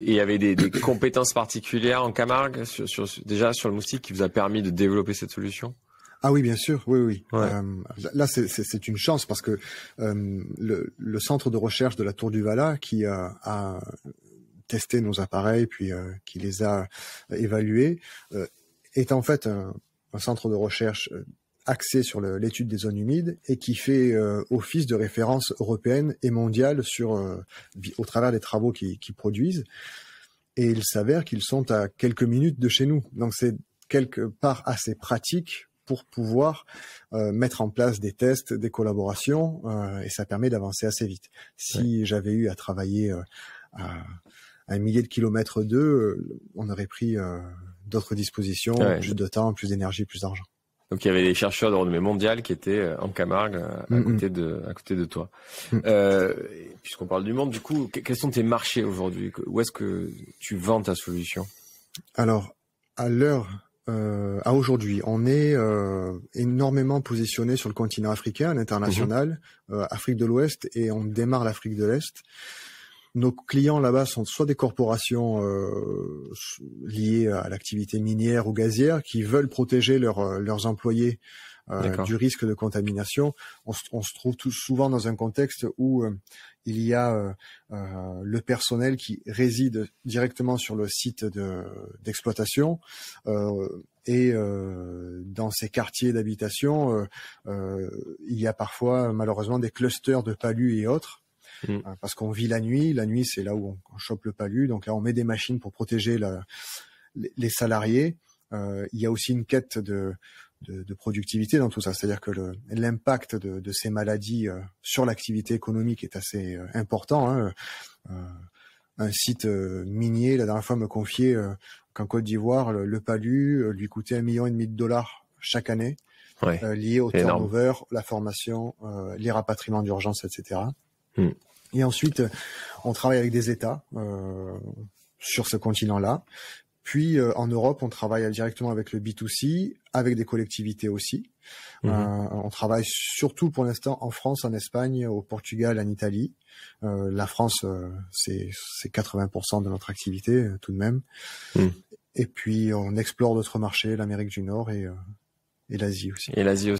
il y avait des, des compétences particulières en Camargue, sur, déjà sur le moustique, qui vous a permis de développer cette solution ah oui, bien sûr, oui, oui. Euh, là, c'est une chance parce que euh, le, centre de recherche de la Tour du Valat, qui a testé nos appareils, puis euh, qui les a évalués, est en fait un centre de recherche axé sur l'étude des zones humides et qui fait euh, office de référence européenne et mondiale sur, euh, au travers des travaux qu'ils produisent. Et il s'avère qu'ils sont à quelques minutes de chez nous. Donc c'est quelque part assez pratique pour pouvoir euh, mettre en place des tests, des collaborations, et ça permet d'avancer assez vite. Si j'avais eu à travailler à un millier de kilomètres d'eux, on aurait pris d'autres dispositions, plus de temps, plus d'énergie, plus d'argent. Donc il y avait des chercheurs de renommée mondiale qui étaient en euh, Camargue, euh, à, côté de, à côté de toi. Mm. Euh, puisqu'on parle du monde, du coup, quels sont tes marchés aujourd'hui Où est-ce que tu vends ta solution Alors, à l'heure, euh, à aujourd'hui, on est euh, énormément positionné sur le continent africain, international, mm-hmm. Afrique de l'Ouest, et on démarre l'Afrique de l'Est nos clients là-bas sont soit des corporations euh, liées à l'activité minière ou gazière qui veulent protéger leur, euh, leurs employés euh, du risque de contamination. On se, trouve souvent dans un contexte où il y a le personnel qui réside directement sur le site d'exploitation. et dans ces quartiers d'habitation, il y a parfois malheureusement des clusters de palus et autres Mm. Euh, parce qu'on vit la nuit. La nuit, c'est là où on, chope le palu. Donc là, on met des machines pour protéger les, salariés. Euh, il y a aussi une quête de, de, de productivité dans tout ça. C'est-à-dire que l'impact de, de, ces maladies euh, sur l'activité économique est assez euh, important. Hein. un site minier, la dernière fois, me confiait qu'en Côte d'Ivoire, le, palu lui coûtait un million et demi de dollars chaque année. lié au turnover, la formation, les rapatriements d'urgence, etc. Mm. Et ensuite, on travaille avec des États euh, sur ce continent-là. Puis euh, en Europe, on travaille directement avec le B2C, avec des collectivités aussi. Mm-hmm. Euh, on travaille surtout pour l'instant en France, en Espagne, au Portugal, en Italie. Euh, la France, euh, c'est 80% de notre activité euh, tout de même. Mm. Et puis on explore d'autres marchés, l'Amérique du Nord et, et l'Asie aussi. Et l'Asie aussi.